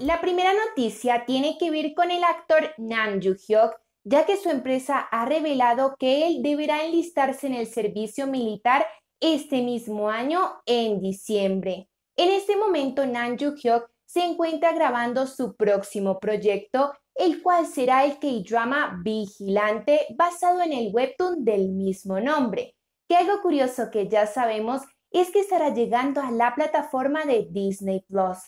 La primera noticia tiene que ver con el actor Nam Joo-hyuk, ya que su empresa ha revelado que él deberá enlistarse en el servicio militar este mismo año en diciembre. En este momento Nam Joo-hyuk se encuentra grabando su próximo proyecto, el cual será el K-drama Vigilante basado en el webtoon del mismo nombre. Que algo curioso que ya sabemos es que estará llegando a la plataforma de Disney Plus.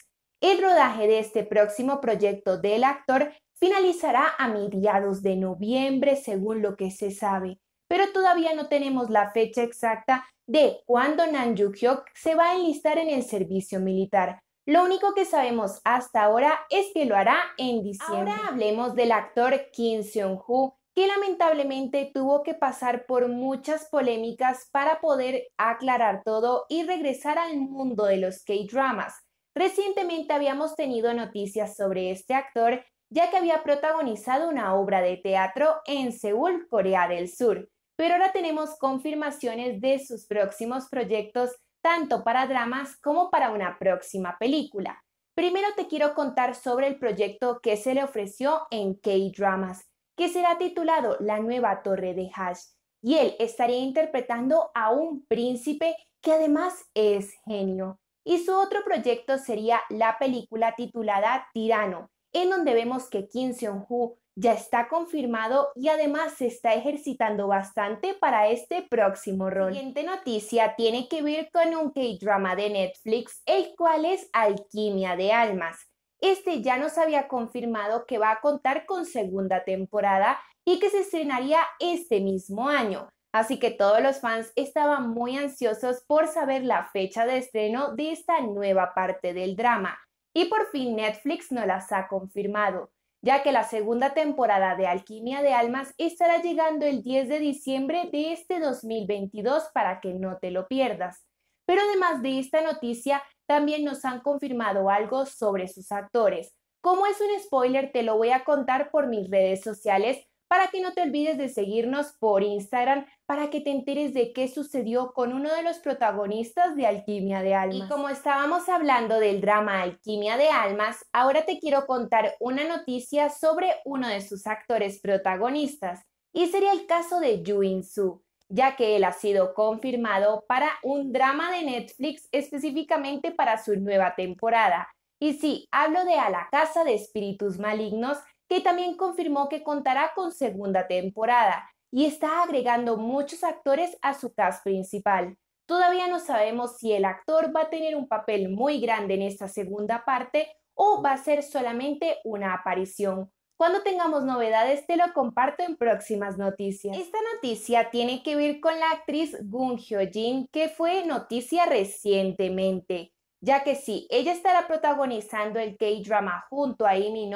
El rodaje de este próximo proyecto del actor finalizará a mediados de noviembre, según lo que se sabe, pero todavía no tenemos la fecha exacta de cuándo Nan yuk hyuk se va a enlistar en el servicio militar. Lo único que sabemos hasta ahora es que lo hará en diciembre. Ahora hablemos del actor Kim Seon hoo que lamentablemente tuvo que pasar por muchas polémicas para poder aclarar todo y regresar al mundo de los K-dramas. Recientemente habíamos tenido noticias sobre este actor, ya que había protagonizado una obra de teatro en Seúl, Corea del Sur, pero ahora tenemos confirmaciones de sus próximos proyectos, tanto para dramas como para una próxima película. Primero te quiero contar sobre el proyecto que se le ofreció en K-Dramas, que será titulado La nueva torre de Hash, y él estaría interpretando a un príncipe que además es genio. Y su otro proyecto sería la película titulada Tirano, en donde vemos que Kim seon hoo ya está confirmado y además se está ejercitando bastante para este próximo rol. La siguiente noticia tiene que ver con un K-drama de Netflix, el cual es Alquimia de Almas. Este ya nos había confirmado que va a contar con segunda temporada y que se estrenaría este mismo año. Así que todos los fans estaban muy ansiosos por saber la fecha de estreno de esta nueva parte del drama. Y por fin Netflix nos las ha confirmado, ya que la segunda temporada de Alquimia de Almas estará llegando el 10 de diciembre de este 2022 para que no te lo pierdas. Pero además de esta noticia, también nos han confirmado algo sobre sus actores. Como es un spoiler, te lo voy a contar por mis redes sociales, para que no te olvides de seguirnos por Instagram para que te enteres de qué sucedió con uno de los protagonistas de Alquimia de Almas. Y como estábamos hablando del drama Alquimia de Almas, ahora te quiero contar una noticia sobre uno de sus actores protagonistas, y sería el caso de Yu In-soo, ya que él ha sido confirmado para un drama de Netflix específicamente para su nueva temporada. Y sí, hablo de A la Casa de Espíritus Malignos, que también confirmó que contará con segunda temporada y está agregando muchos actores a su cast principal. Todavía no sabemos si el actor va a tener un papel muy grande en esta segunda parte o va a ser solamente una aparición. Cuando tengamos novedades te lo comparto en próximas noticias. Esta noticia tiene que ver con la actriz Gun Hyo-jin, que fue noticia recientemente, ya que sí, ella estará protagonizando el K-drama junto a Imi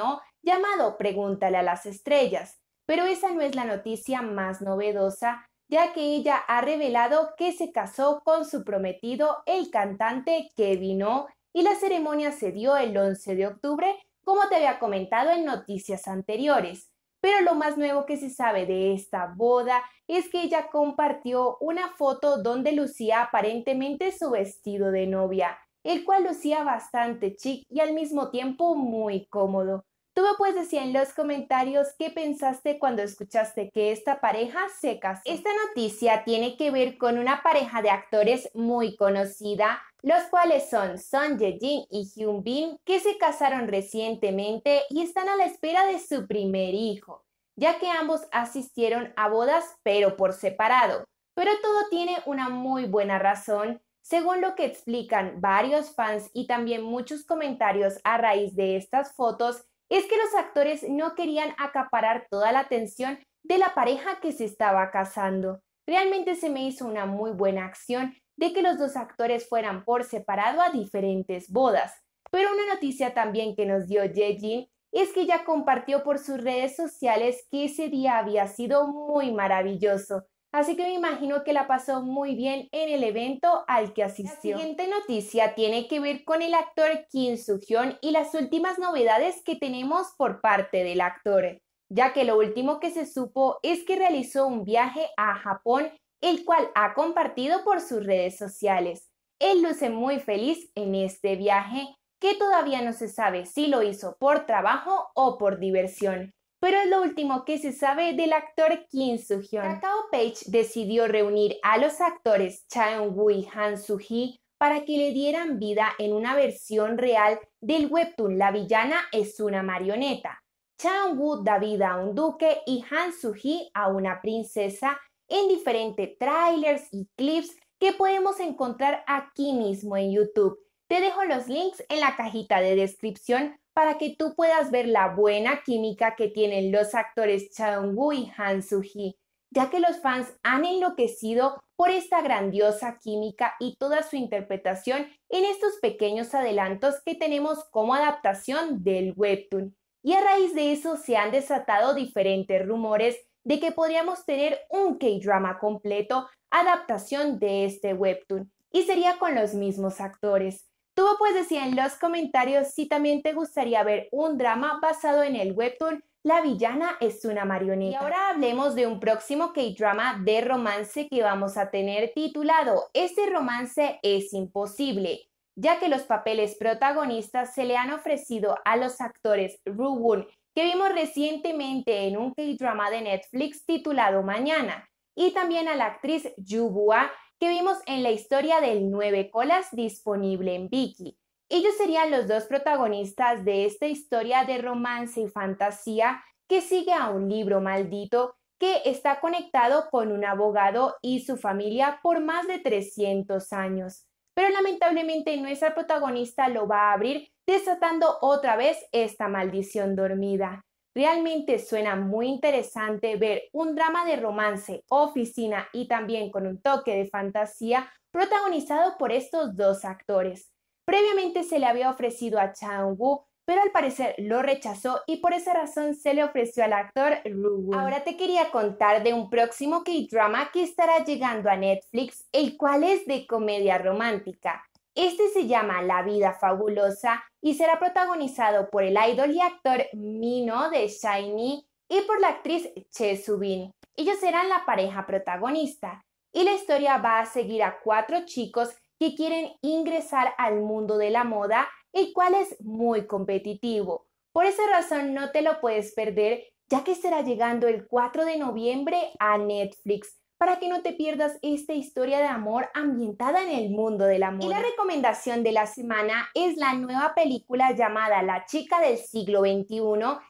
llamado Pregúntale a las Estrellas, pero esa no es la noticia más novedosa, ya que ella ha revelado que se casó con su prometido, el cantante Kevin O, y la ceremonia se dio el 11 de octubre, como te había comentado en noticias anteriores. Pero lo más nuevo que se sabe de esta boda es que ella compartió una foto donde lucía aparentemente su vestido de novia, el cual lucía bastante chic y al mismo tiempo muy cómodo. Tú me puedes decir en los comentarios qué pensaste cuando escuchaste que esta pareja se casó. Esta noticia tiene que ver con una pareja de actores muy conocida, los cuales son Son Ye-jin y Hyun Bin, que se casaron recientemente y están a la espera de su primer hijo, ya que ambos asistieron a bodas pero por separado. Pero todo tiene una muy buena razón según lo que explican varios fans y también muchos comentarios a raíz de estas fotos, es que los actores no querían acaparar toda la atención de la pareja que se estaba casando. Realmente se me hizo una muy buena acción de que los dos actores fueran por separado a diferentes bodas. Pero una noticia también que nos dio Ye es que ella compartió por sus redes sociales que ese día había sido muy maravilloso Así que me imagino que la pasó muy bien en el evento al que asistió. La siguiente noticia tiene que ver con el actor Kim Soo-hyun y las últimas novedades que tenemos por parte del actor, ya que lo último que se supo es que realizó un viaje a Japón, el cual ha compartido por sus redes sociales. Él luce muy feliz en este viaje que todavía no se sabe si lo hizo por trabajo o por diversión. Pero es lo último que se sabe del actor Kim Soo-hyun. Kakao Page decidió reunir a los actores Cha Eun-woo y Han Soo-hee para que le dieran vida en una versión real del webtoon La villana es una marioneta. Cha Eun-woo da vida a un duque y Han Soo-hee a una princesa en diferentes trailers y clips que podemos encontrar aquí mismo en YouTube. Te dejo los links en la cajita de descripción para que tú puedas ver la buena química que tienen los actores Chang Woo y Han Soo-hee, ya que los fans han enloquecido por esta grandiosa química y toda su interpretación en estos pequeños adelantos que tenemos como adaptación del webtoon. Y a raíz de eso se han desatado diferentes rumores de que podríamos tener un K-drama completo adaptación de este webtoon y sería con los mismos actores. Tú pues puedes decir en los comentarios si también te gustaría ver un drama basado en el webtoon La villana es una marioneta. Y ahora hablemos de un próximo K-drama de romance que vamos a tener titulado Este romance es imposible, ya que los papeles protagonistas se le han ofrecido a los actores Ru que vimos recientemente en un K-drama de Netflix titulado Mañana, y también a la actriz Yu Bua, que vimos en la historia del Nueve Colas disponible en Vicky. Ellos serían los dos protagonistas de esta historia de romance y fantasía que sigue a un libro maldito que está conectado con un abogado y su familia por más de 300 años. Pero lamentablemente nuestra protagonista lo va a abrir desatando otra vez esta maldición dormida. Realmente suena muy interesante ver un drama de romance, oficina y también con un toque de fantasía protagonizado por estos dos actores. Previamente se le había ofrecido a Chang Wu, pero al parecer lo rechazó y por esa razón se le ofreció al actor Ru Ahora te quería contar de un próximo K-drama que estará llegando a Netflix, el cual es de comedia romántica. Este se llama La vida fabulosa y será protagonizado por el idol y actor Mino de Shiny y por la actriz Che Subin. Ellos serán la pareja protagonista y la historia va a seguir a cuatro chicos que quieren ingresar al mundo de la moda, el cual es muy competitivo. Por esa razón no te lo puedes perder, ya que estará llegando el 4 de noviembre a Netflix para que no te pierdas esta historia de amor ambientada en el mundo del amor. Y la recomendación de la semana es la nueva película llamada La chica del siglo XXI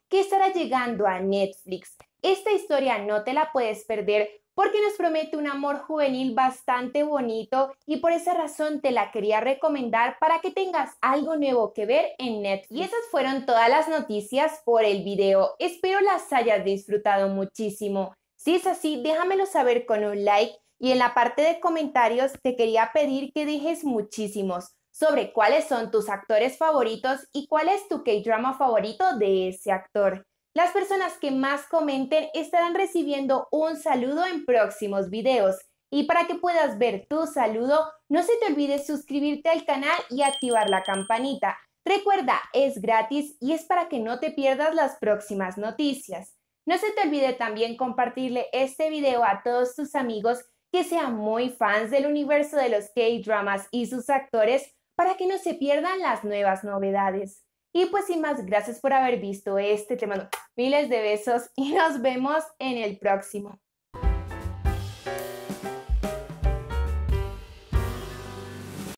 que estará llegando a Netflix. Esta historia no te la puedes perder porque nos promete un amor juvenil bastante bonito y por esa razón te la quería recomendar para que tengas algo nuevo que ver en Netflix. Y esas fueron todas las noticias por el video. Espero las hayas disfrutado muchísimo. Si es así, déjamelo saber con un like y en la parte de comentarios te quería pedir que dejes muchísimos sobre cuáles son tus actores favoritos y cuál es tu K-drama favorito de ese actor. Las personas que más comenten estarán recibiendo un saludo en próximos videos. Y para que puedas ver tu saludo, no se te olvide suscribirte al canal y activar la campanita. Recuerda, es gratis y es para que no te pierdas las próximas noticias. No se te olvide también compartirle este video a todos tus amigos que sean muy fans del universo de los K-dramas y sus actores para que no se pierdan las nuevas novedades. Y pues sin más, gracias por haber visto este, tema. miles de besos y nos vemos en el próximo.